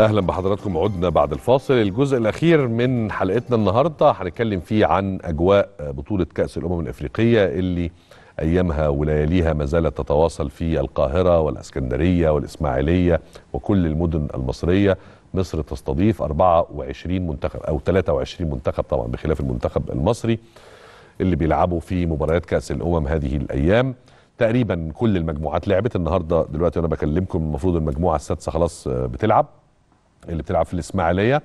اهلا بحضراتكم عدنا بعد الفاصل الجزء الاخير من حلقتنا النهارده هنتكلم فيه عن اجواء بطوله كاس الامم الافريقيه اللي ايامها ولياليها ما زالت تتواصل في القاهره والاسكندريه والاسماعيليه وكل المدن المصريه مصر تستضيف 24 منتخب او 23 منتخب طبعا بخلاف المنتخب المصري اللي بيلعبوا في مباريات كاس الامم هذه الايام تقريبا كل المجموعات لعبت النهارده دلوقتي وانا بكلمكم المفروض المجموعه السادسه خلاص بتلعب اللي بتلعب في الاسماعيليه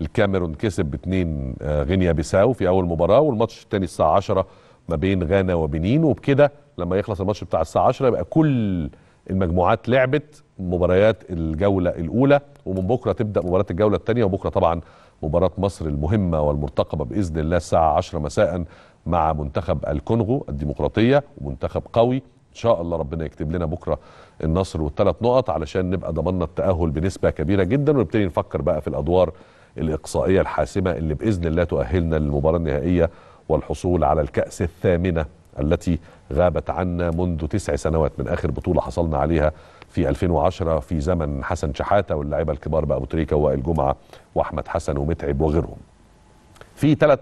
الكاميرون كسب باتنين آه، غينيا بيساو في اول مباراه والماتش الثاني الساعه 10 ما بين غانا وبنين وبكده لما يخلص الماتش بتاع الساعه 10 يبقى كل المجموعات لعبت مباريات الجوله الاولى ومن بكره تبدا مباراه الجوله الثانيه وبكره طبعا مباراه مصر المهمه والمرتقبه باذن الله الساعه 10 مساء مع منتخب الكونغو الديمقراطيه ومنتخب قوي ان شاء الله ربنا يكتب لنا بكره النصر والثلاث نقط علشان نبقى ضمننا التاهل بنسبه كبيره جدا ونبتدي نفكر بقى في الادوار الاقصائيه الحاسمه اللي باذن الله تؤهلنا للمباراه النهائيه والحصول على الكاس الثامنه التي غابت عنا منذ تسع سنوات من اخر بطوله حصلنا عليها في 2010 في زمن حسن شحاته واللاعيبه الكبار بقى ابو تريكه ووائل جمعه واحمد حسن ومتعب وغيرهم. في ثلاث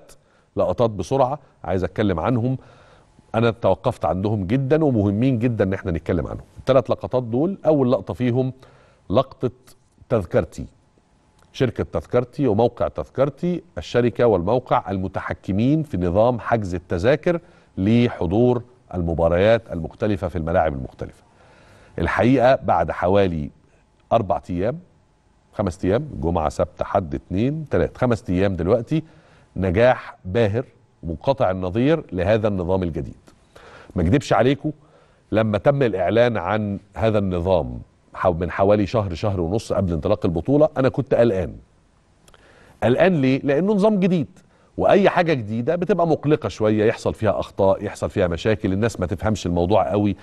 لقطات بسرعه عايز اتكلم عنهم انا توقفت عندهم جدا ومهمين جدا ان احنا نتكلم عنهم الثلاث لقطات دول اول لقطه فيهم لقطه تذكرتي شركه تذكرتي وموقع تذكرتي الشركه والموقع المتحكمين في نظام حجز التذاكر لحضور المباريات المختلفه في الملاعب المختلفه الحقيقه بعد حوالي اربع ايام خمس ايام جمعه سبت حد اتنين تلات خمس ايام دلوقتي نجاح باهر منقطع النظير لهذا النظام الجديد ما اكدبش عليكم لما تم الإعلان عن هذا النظام من حوالي شهر شهر ونص قبل انطلاق البطولة أنا كنت قلقان قلقان ليه؟ لأنه نظام جديد واي حاجه جديده بتبقى مقلقه شويه يحصل فيها اخطاء يحصل فيها مشاكل الناس ما تفهمش الموضوع قوي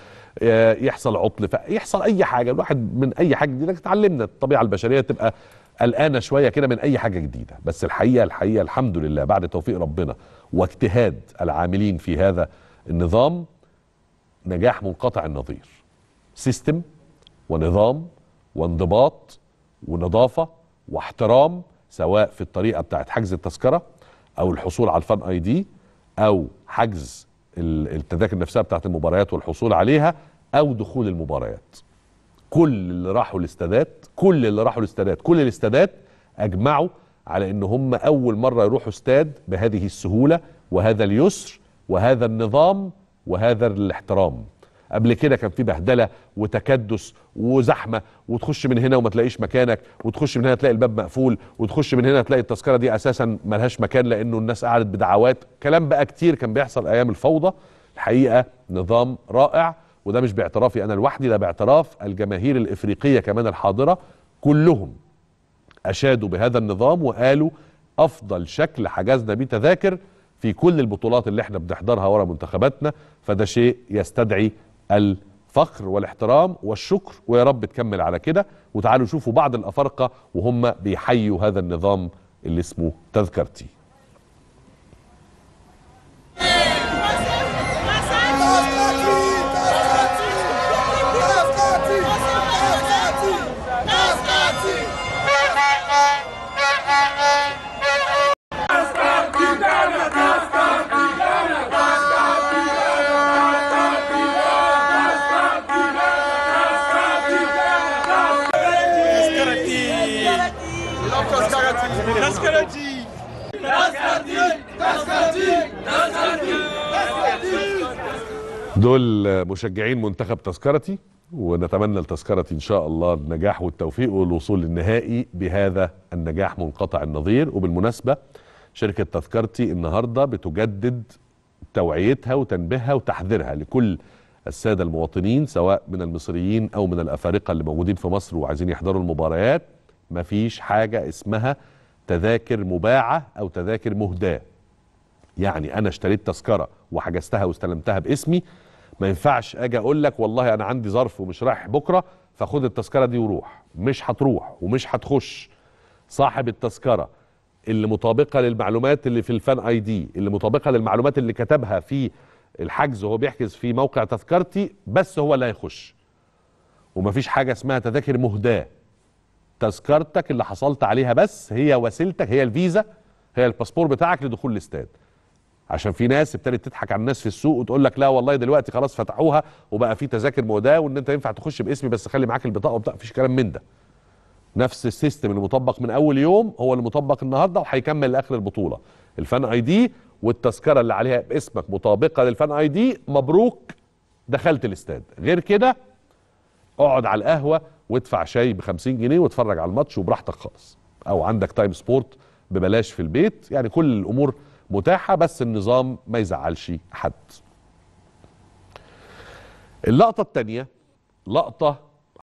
آه، يحصل عطل يحصل اي حاجه الواحد من اي حاجه جديده اتعلمنا الطبيعه البشريه تبقى قلقانه شويه كده من اي حاجه جديده بس الحقيقه الحقيقه الحمد لله بعد توفيق ربنا واجتهاد العاملين في هذا النظام نجاح منقطع النظير سيستم ونظام وانضباط ونظافه واحترام سواء في الطريقه بتاعت حجز التذكره او الحصول على الفان اي دي او حجز التذاكر نفسها بتاعت المباريات والحصول عليها او دخول المباريات كل اللي راحوا الاستادات كل اللي راحوا الاستادات كل الاستادات اجمعوا على ان هم اول مره يروحوا استاد بهذه السهوله وهذا اليسر وهذا النظام وهذا الاحترام قبل كده كان في بهدله وتكدس وزحمه وتخش من هنا وما تلاقيش مكانك وتخش من هنا تلاقي الباب مقفول وتخش من هنا تلاقي التذكره دي اساسا ملهاش مكان لانه الناس قعدت بدعوات كلام بقى كتير كان بيحصل ايام الفوضى الحقيقه نظام رائع وده مش باعترافي انا لوحدي ده باعتراف الجماهير الافريقيه كمان الحاضره كلهم اشادوا بهذا النظام وقالوا افضل شكل حجزنا بيه تذاكر في كل البطولات اللي احنا بنحضرها ورا منتخباتنا فده شيء يستدعي الفخر والاحترام والشكر ويا رب تكمل على كده وتعالوا شوفوا بعض الافارقه وهم بيحيوا هذا النظام اللي اسمه تذكرتي دول مشجعين منتخب تذكرتي ونتمنى لتذكرتي ان شاء الله النجاح والتوفيق والوصول للنهائي بهذا النجاح منقطع النظير وبالمناسبه شركه تذكرتي النهارده بتجدد توعيتها وتنبيهها وتحذيرها لكل الساده المواطنين سواء من المصريين او من الافارقه اللي موجودين في مصر وعايزين يحضروا المباريات مفيش حاجه اسمها تذاكر مباعة أو تذاكر مهداة يعني أنا اشتريت تذكرة وحجزتها واستلمتها باسمي ما ينفعش أجي أقول لك والله أنا عندي ظرف ومش رايح بكرة فخد التذكرة دي وروح مش هتروح ومش هتخش صاحب التذكرة اللي مطابقة للمعلومات اللي في الفان اي دي اللي مطابقة للمعلومات اللي كتبها في الحجز وهو بيحجز في موقع تذكرتي بس هو اللي هيخش ومفيش حاجة اسمها تذاكر مهداه تذكرتك اللي حصلت عليها بس هي وسيلتك هي الفيزا هي الباسبور بتاعك لدخول الاستاد عشان في ناس ابتدت تضحك على الناس في السوق وتقول لك لا والله دلوقتي خلاص فتحوها وبقى في تذاكر موداه وان انت ينفع تخش باسمي بس خلي معاك البطاقه وبتاع مفيش كلام من ده نفس السيستم اللي مطبق من اول يوم هو اللي مطبق النهارده وهيكمل لاخر البطوله الفان اي دي والتذكره اللي عليها باسمك مطابقه للفان اي دي مبروك دخلت الاستاد غير كده اقعد على القهوه وادفع شاي ب 50 جنيه واتفرج على الماتش وبراحتك خالص او عندك تايم سبورت ببلاش في البيت يعني كل الامور متاحه بس النظام ما يزعلش حد اللقطه الثانيه لقطه